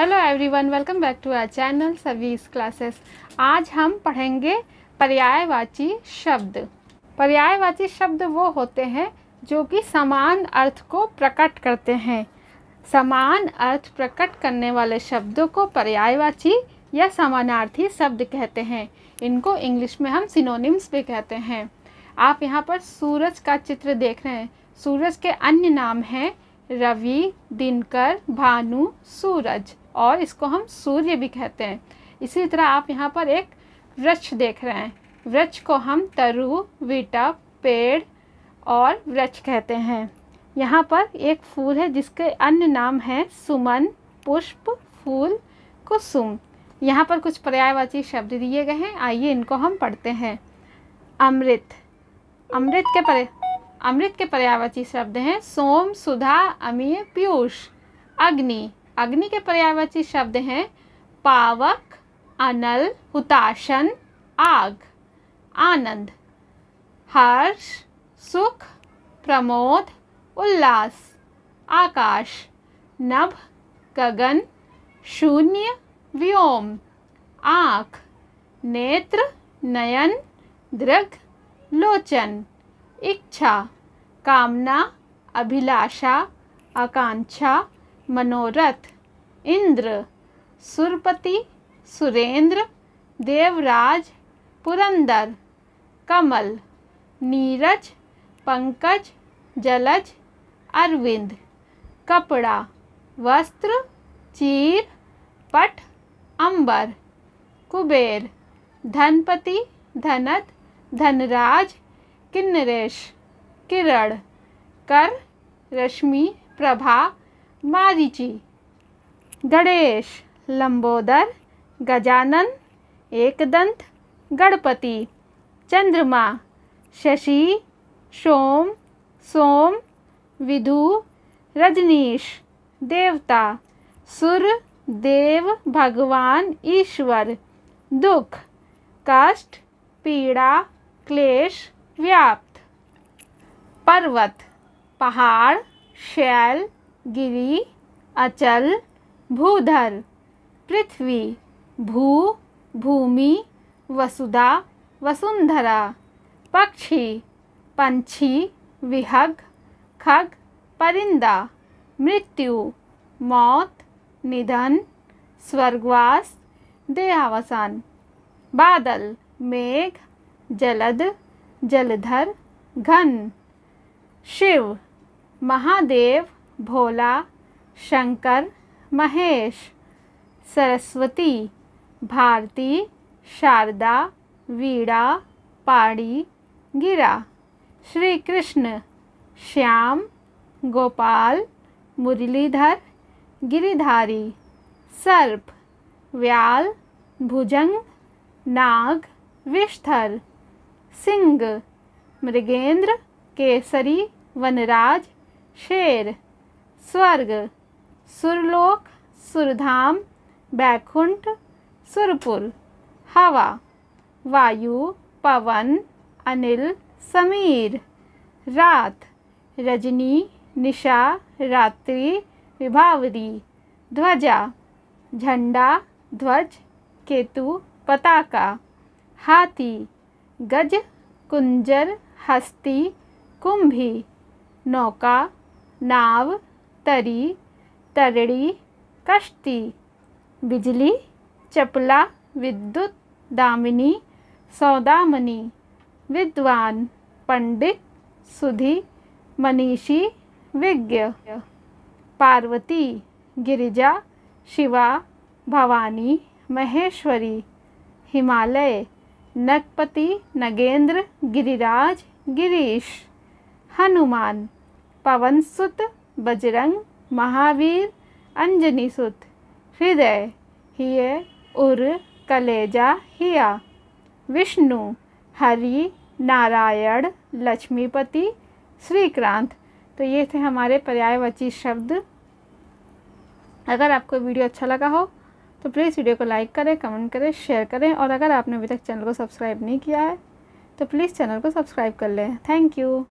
hello everyone welcome back to our channel service classes आज हम पढ़ेंगे पर्यायवाची शब्द पर्यायवाची शब्द वो होते हैं जो कि समान अर्थ को प्रकट करते हैं समान अर्थ प्रकट करने वाले शब्दों को पर्यायवाची या समानार्थी शब्द कहते हैं इनको इंग्लिश में हम सिनोनिम्स भी कहते हैं आप यहाँ पर सूरज का चित्र देख रहे हैं सूरज के अन्य नाम हैं रवि दिनकर भानु सूरज और इसको हम सूर्य भी कहते हैं इसी तरह आप यहाँ पर एक वृक्ष देख रहे हैं वृक्ष को हम तरु वीटा पेड़ और वृक्ष कहते हैं यहाँ पर एक फूल है जिसके अन्य नाम है सुमन पुष्प फूल कुसुम यहाँ पर कुछ पर्यायवाची शब्द दिए गए हैं आइए इनको हम पढ़ते हैं अमृत अमृत के पर अमृत के पर्यायवाची शब्द हैं सोम सुधा अमीय पीयूष अग्नि अग्नि के पर्यायवाची शब्द हैं पावक अनल हुताशन आग आनंद हर्ष सुख प्रमोद उल्लास आकाश नभ गगन शून्य व्योम आँख नेत्र नयन दृग लोचन इच्छा कामना अभिलाषा आकांक्षा मनोरथ इंद्र सुरपति सुरेंद्र देवराज पुरंदर कमल नीरज पंकज जलज अरविंद कपड़ा वस्त्र चीर पट अंबर कुबेर धनपति धनत धनराज किन्नरेश किरण कर रश्मि प्रभा मारीची गणेश लंबोदर गजानन एकदंत गणपति चंद्रमा शशि सोम सोम विधु रजनीश देवता सुर देव भगवान ईश्वर दुख कष्ट पीड़ा क्लेश व्याप्त पर्वत पहाड़ शैल गिरी अचल भूधर पृथ्वी भू भूमि वसुधा वसुंधरा पक्षी पंछी विहग खग परिंदा मृत्यु मौत निधन स्वर्गवास देहावसान बादल मेघ जलद जलधर घन शिव महादेव भोला शंकर महेश सरस्वती भारती शारदा वीड़ा पाड़ी गिरा श्री कृष्ण श्याम गोपाल मुरलीधर गिरिधारी सर्प व्याल भुजंग नाग विष्ठर सिंह मृगेंद्र केसरी वनराज शेर स्वर्ग सुरलोक सुरधाम बैकुंठ सुरपुर हवा वायु पवन अनिल समीर रात रजनी निशा रात्रि विभावरी ध्वजा झंडा ध्वज केतु पताका हाथी गज कुंजर हस्ती कुंभी नौका नाव तरी तरड़ी कश्ती बिजली चपला विद्युत दामिनी सौदामनी विद्वान पंडित सुधी मनीषी विज्ञ पार्वती गिरिजा शिवा भवानी महेश्वरी हिमालय नगपति नगेंद्र गिरिराज गिरीश हनुमान पवनसुत बजरंग महावीर अंजनी सुत हृदय हिय उर कलेजा हिया विष्णु हरि नारायण लक्ष्मीपति श्रीक्रांत तो ये थे हमारे पर्यायवाची शब्द अगर आपको वीडियो अच्छा लगा हो तो प्लीज़ वीडियो को लाइक करें कमेंट करें शेयर करें और अगर आपने अभी तक चैनल को सब्सक्राइब नहीं किया है तो प्लीज़ चैनल को सब्सक्राइब कर लें थैंक यू